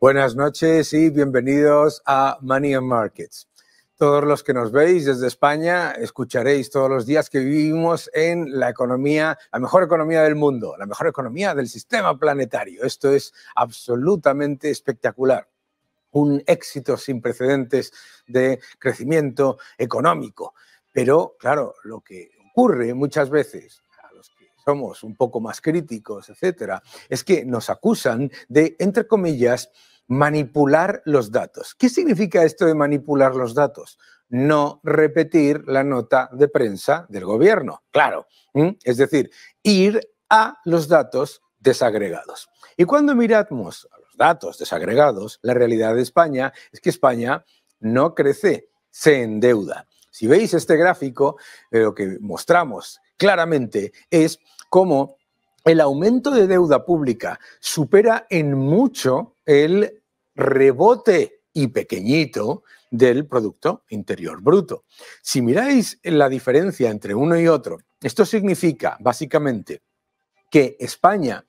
Buenas noches y bienvenidos a Money and Markets. Todos los que nos veis desde España, escucharéis todos los días que vivimos en la economía, la mejor economía del mundo, la mejor economía del sistema planetario. Esto es absolutamente espectacular. Un éxito sin precedentes de crecimiento económico. Pero, claro, lo que ocurre muchas veces somos un poco más críticos, etcétera, es que nos acusan de, entre comillas, manipular los datos. ¿Qué significa esto de manipular los datos? No repetir la nota de prensa del gobierno, claro. Es decir, ir a los datos desagregados. Y cuando miramos a los datos desagregados, la realidad de España es que España no crece, se endeuda. Si veis este gráfico, eh, lo que mostramos claramente es como el aumento de deuda pública supera en mucho el rebote y pequeñito del Producto Interior Bruto. Si miráis la diferencia entre uno y otro, esto significa básicamente que España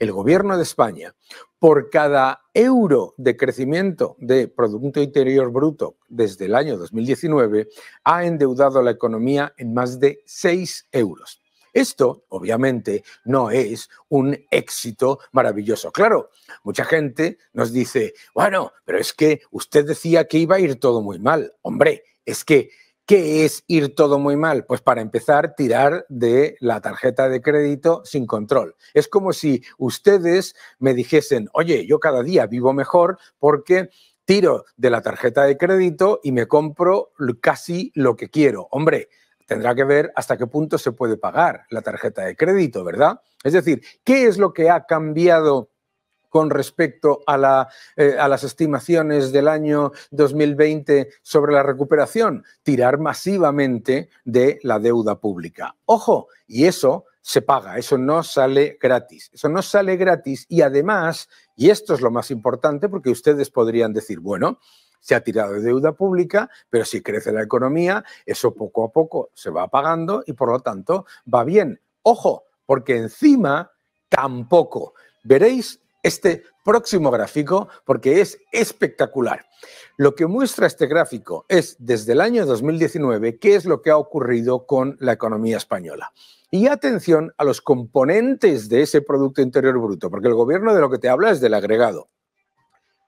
el gobierno de España, por cada euro de crecimiento de Producto Interior Bruto desde el año 2019, ha endeudado a la economía en más de 6 euros. Esto, obviamente, no es un éxito maravilloso. Claro, mucha gente nos dice, bueno, pero es que usted decía que iba a ir todo muy mal. Hombre, es que ¿Qué es ir todo muy mal? Pues para empezar, tirar de la tarjeta de crédito sin control. Es como si ustedes me dijesen, oye, yo cada día vivo mejor porque tiro de la tarjeta de crédito y me compro casi lo que quiero. Hombre, tendrá que ver hasta qué punto se puede pagar la tarjeta de crédito, ¿verdad? Es decir, ¿qué es lo que ha cambiado? con respecto eh, a, las estimaciones del año 2020 sobre la recuperación, tirar masivamente de la deuda pública. Ojo, y eso se paga, eso no sale gratis, eso no sale gratis y además, y esto es lo más importante porque ustedes podrían decir, bueno, se ha tirado de deuda pública, pero si crece la economía, eso poco a poco se va pagando y por lo tanto va bien. Ojo, porque encima tampoco. Veréis este próximo gráfico porque es espectacular. Lo que muestra este gráfico es desde el año 2019 qué es lo que ha ocurrido con la economía española. Y atención a los componentes de ese Producto Interior Bruto, porque el gobierno de lo que te habla es del agregado.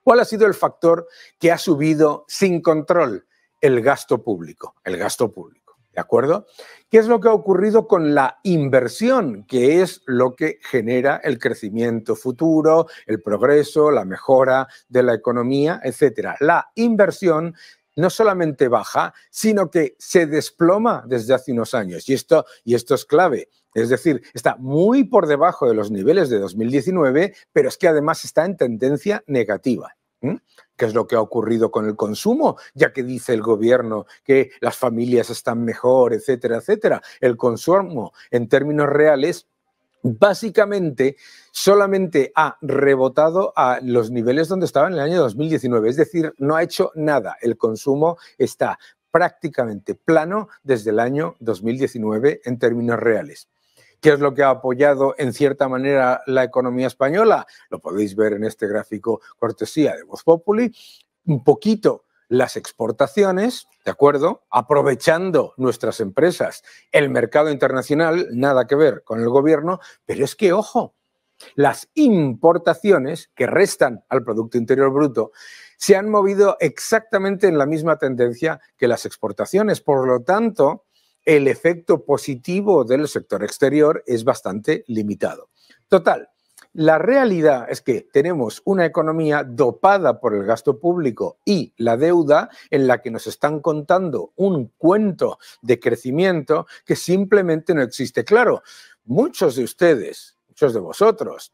¿Cuál ha sido el factor que ha subido sin control? El gasto público. El gasto público. ¿De acuerdo? ¿Qué es lo que ha ocurrido con la inversión, que es lo que genera el crecimiento futuro, el progreso, la mejora de la economía, etcétera? La inversión no solamente baja, sino que se desploma desde hace unos años. Y esto, y esto es clave. Es decir, está muy por debajo de los niveles de 2019, pero es que además está en tendencia negativa qué es lo que ha ocurrido con el consumo, ya que dice el gobierno que las familias están mejor, etcétera, etcétera. El consumo, en términos reales, básicamente solamente ha rebotado a los niveles donde estaba en el año 2019, es decir, no ha hecho nada. El consumo está prácticamente plano desde el año 2019 en términos reales qué es lo que ha apoyado en cierta manera la economía española. Lo podéis ver en este gráfico cortesía de Voz Populi. Un poquito las exportaciones, ¿de acuerdo? Aprovechando nuestras empresas, el mercado internacional, nada que ver con el gobierno, pero es que, ojo, las importaciones que restan al Producto Interior Bruto se han movido exactamente en la misma tendencia que las exportaciones. Por lo tanto, el efecto positivo del sector exterior es bastante limitado. Total, la realidad es que tenemos una economía dopada por el gasto público y la deuda en la que nos están contando un cuento de crecimiento que simplemente no existe. Claro, muchos de ustedes, muchos de vosotros,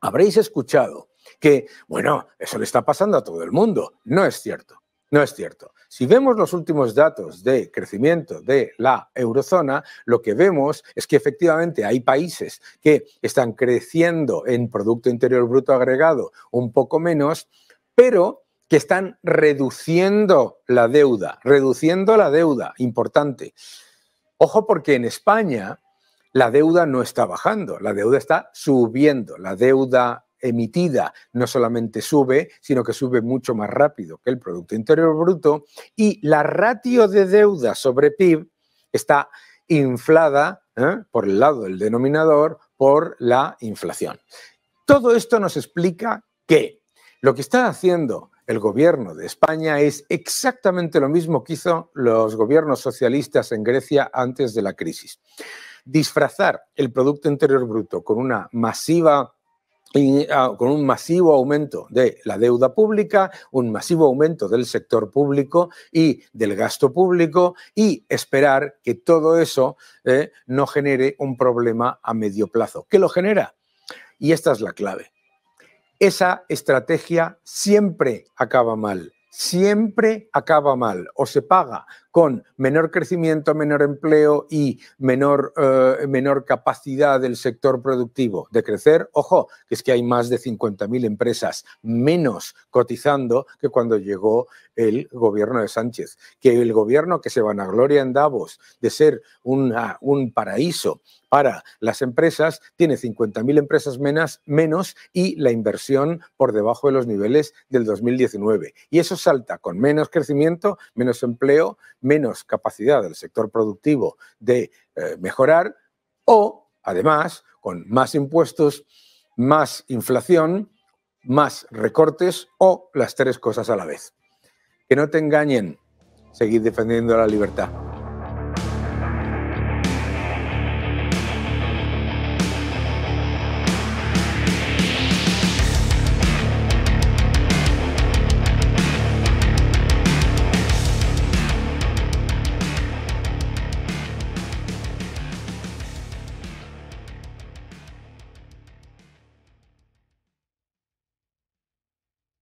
habréis escuchado que, bueno, eso le está pasando a todo el mundo. No es cierto. No es cierto. Si vemos los últimos datos de crecimiento de la eurozona, lo que vemos es que efectivamente hay países que están creciendo en Producto Interior Bruto agregado un poco menos, pero que están reduciendo la deuda, reduciendo la deuda, importante. Ojo porque en España la deuda no está bajando, la deuda está subiendo, la deuda emitida no solamente sube, sino que sube mucho más rápido que el Producto Interior Bruto y la ratio de deuda sobre PIB está inflada ¿eh? por el lado del denominador por la inflación. Todo esto nos explica que lo que está haciendo el gobierno de España es exactamente lo mismo que hizo los gobiernos socialistas en Grecia antes de la crisis. Disfrazar el Producto Interior Bruto con una masiva Ah, con un masivo aumento de la deuda pública, un masivo aumento del sector público y del gasto público y esperar que todo eso eh, no genere un problema a medio plazo. ¿Qué lo genera? Y esta es la clave. Esa estrategia siempre acaba mal, siempre acaba mal, o se paga con menor crecimiento, menor empleo y menor, eh, menor capacidad del sector productivo de crecer, ojo, que es que hay más de 50.000 empresas menos cotizando que cuando llegó el gobierno de Sánchez. Que el gobierno que se van a gloria en Davos de ser un paraíso para las empresas, tiene 50.000 empresas menos, menos y la inversión por debajo de los niveles del 2019. Y eso salta con menos crecimiento, menos empleo, menos capacidad del sector productivo de eh, mejorar o, además, con más impuestos, más inflación, más recortes o las tres cosas a la vez. Que no te engañen, seguir defendiendo la libertad.